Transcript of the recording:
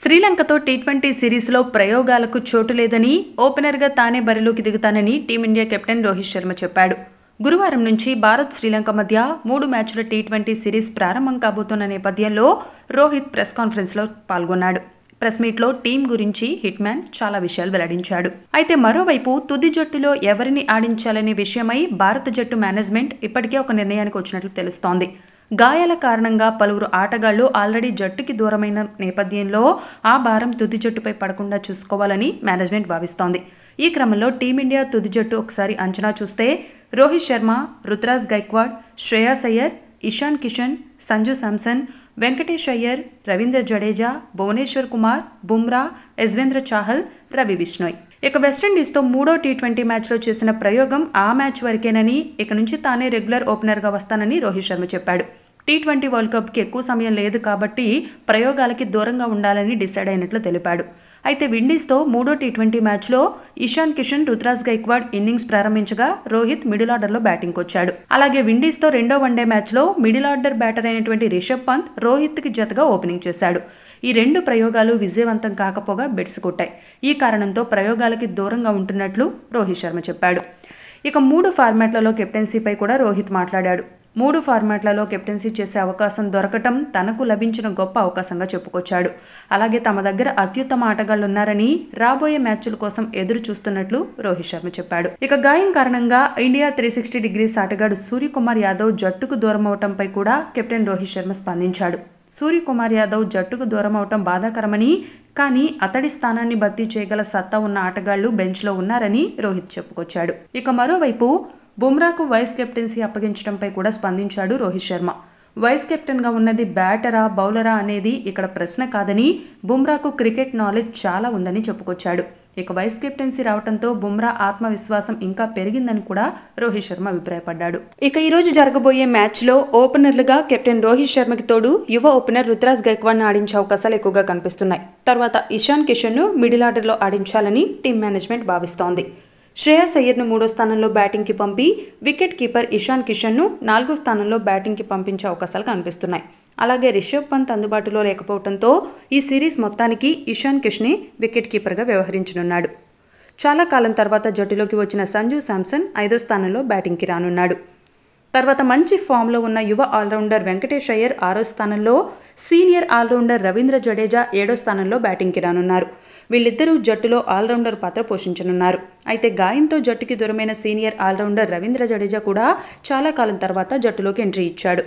శ్రీలంకతో T twenty సిరీస్లో ప్రయోగాలకు చోటు లేదని ఓపెనర్గా తానే బరిలోకి దిగుతానని టీమిండియా కెప్టెన్ రోహిత్ శర్మ చెప్పాడు గురువారం నుంచి భారత్ శ్రీలంక మధ్య మూడు మ్యాచ్ల టీ ట్వంటీ సిరీస్ ప్రారంభం కాబోతున్న నేపథ్యంలో రోహిత్ ప్రెస్ కాన్ఫరెన్స్లో పాల్గొన్నాడు ప్రెస్ మీట్లో టీం గురించి హిట్మ్యాన్ చాలా విషయాలు వెల్లడించాడు అయితే మరోవైపు తుది జట్టులో ఎవరిని ఆడించాలనే విషయమై భారత జట్టు మేనేజ్మెంట్ ఇప్పటికే ఒక నిర్ణయానికి వచ్చినట్లు తెలుస్తోంది గాయాల కారణంగా పలువురు ఆటగాళ్లు ఆల్రెడీ జట్టుకి దూరమైన నేపథ్యంలో ఆ భారం తుది జట్టుపై పడకుండా చూసుకోవాలని మేనేజ్మెంట్ భావిస్తోంది ఈ క్రమంలో టీమిండియా తుది జట్టు ఒకసారి అంచనా చూస్తే రోహిత్ శర్మ రుతురాజ్ గైక్వాడ్ శ్రేయాస్ అయ్యర్ ఇషాన్ కిషన్ సంజు శాంసన్ వెంకటేష్ అయ్యర్ రవీంద్ర జడేజా భువనేశ్వర్ కుమార్ బుమ్రా యజ్వేంద్ర చాహల్ రవి బిష్ణోయ్ ఇక వెస్టిండీస్తో మూడో టీ ట్వంటీ మ్యాచ్లో చేసిన ప్రయోగం ఆ మ్యాచ్ వరకేనని ఇక నుంచి తానే రెగ్యులర్ ఓపెనర్గా వస్తానని రోహిత్ శర్మ చెప్పాడు టీ ట్వంటీ వరల్డ్ కప్కి ఎక్కువ సమయం లేదు కాబట్టి ప్రయోగాలకి దూరంగా ఉండాలని డిసైడ్ అయినట్లు తెలిపాడు అయితే విండీస్తో మూడో టీ ట్వంటీ మ్యాచ్లో ఇషాన్ కిషన్ రుతురాజ్ గైక్వాడ్ ఇన్నింగ్స్ ప్రారంభించగా రోహిత్ మిడిల్ ఆర్డర్లో బ్యాటింగ్ వచ్చాడు అలాగే విండీస్తో రెండో వన్డే మ్యాచ్లో మిడిల్ ఆర్డర్ బ్యాటర్ అయినటువంటి రిషబ్ పంత్ రోహిత్కి జతగా ఓపెనింగ్ చేశాడు ఈ రెండు ప్రయోగాలు విజయవంతం కాకపోగా బెట్స్ కొట్టాయి ఈ కారణంతో ప్రయోగాలకి దూరంగా ఉంటున్నట్లు రోహిత్ శర్మ చెప్పాడు ఇక మూడు ఫార్మాట్లలో కెప్టెన్సీపై కూడా రోహిత్ మాట్లాడాడు మూడు ఫార్మాట్లలో కెప్టెన్సీ చేసే అవకాశం దొరకటం తనకు లభించిన గొప్ప అవకాశంగా చెప్పుకొచ్చాడు అలాగే తమ దగ్గర అత్యుత్తమ ఆటగాళ్లు ఉన్నారని రాబోయే మ్యాచ్ల కోసం ఎదురు చూస్తున్నట్లు రోహిత్ శర్మ చెప్పాడు ఇక గాయం కారణంగా ఇండియా త్రీ సిక్స్టీ డిగ్రీస్ ఆటగాడు సూర్యకుమార్ యాదవ్ జట్టుకు దూరం అవటంపై కూడా కెప్టెన్ రోహిత్ శర్మ స్పందించాడు సూర్యకుమార్ యాదవ్ జట్టుకు దూరం అవటం బాధాకరమని కానీ అతడి స్థానాన్ని భర్తీ చేయగల సత్తా ఉన్న ఆటగాళ్లు బెంచ్లో ఉన్నారని రోహిత్ చెప్పుకొచ్చాడు ఇక మరోవైపు బుమ్రాకు వైస్ కెప్టెన్సీ అప్పగించడంపై కూడా స్పందించాడు రోహిత్ శర్మ వైస్ కెప్టెన్గా ఉన్నది బ్యాటరా బౌలరా అనేది ఇక్కడ ప్రశ్న కాదని బుమ్రాకు క్రికెట్ నాలెడ్జ్ చాలా ఉందని చెప్పుకొచ్చాడు ఇక వైస్ కెప్టెన్సీ రావడంతో బుమ్రా ఆత్మవిశ్వాసం ఇంకా పెరిగిందని కూడా రోహిత్ శర్మ అభిప్రాయపడ్డాడు ఇక ఈ రోజు జరగబోయే మ్యాచ్లో ఓపెనర్లుగా కెప్టెన్ రోహిత్ శర్మకి తోడు యువ ఓపెనర్ రుతురాజ్ గైక్వాడ్ను ఆడించే అవకాశాలు ఎక్కువగా కనిపిస్తున్నాయి తర్వాత ఇషాన్ కిషన్ను మిడిల్ ఆర్డర్లో ఆడించాలని టీం మేనేజ్మెంట్ భావిస్తోంది శ్రేయస్ అయ్యర్ను మూడో స్థానంలో బ్యాటింగ్కి పంపి వికెట్ కీపర్ ఇషాన్ కిషన్ను నాలుగో స్థానంలో బ్యాటింగ్కి పంపించే అవకాశాలు కనిపిస్తున్నాయి అలాగే రిషబ్ పంత్ అందుబాటులో లేకపోవడంతో ఈ సిరీస్ మొత్తానికి ఇషాన్ కిష్ని వికెట్ కీపర్గా వ్యవహరించనున్నాడు చాలా కాలం తర్వాత జట్టులోకి వచ్చిన సంజు శాంసన్ ఐదో స్థానంలో బ్యాటింగ్కి రానున్నాడు తర్వాత మంచి ఫామ్లో ఉన్న యువ ఆల్రౌండర్ వెంకటేష్ అయ్యర్ ఆరో స్థానంలో సీనియర్ ఆల్రౌండర్ రవీంద్ర జడేజా ఏడో స్థానంలో బ్యాటింగ్కి రానున్నారు వీళ్ళిద్దరూ జట్టులో ఆల్రౌండర్ పాత్ర పోషించనున్నారు అయితే గాయంతో జట్టుకి దూరమైన సీనియర్ ఆల్రౌండర్ రవీంద్ర జడేజా కూడా చాలా కాలం తర్వాత జట్టులోకి ఎంట్రీ ఇచ్చాడు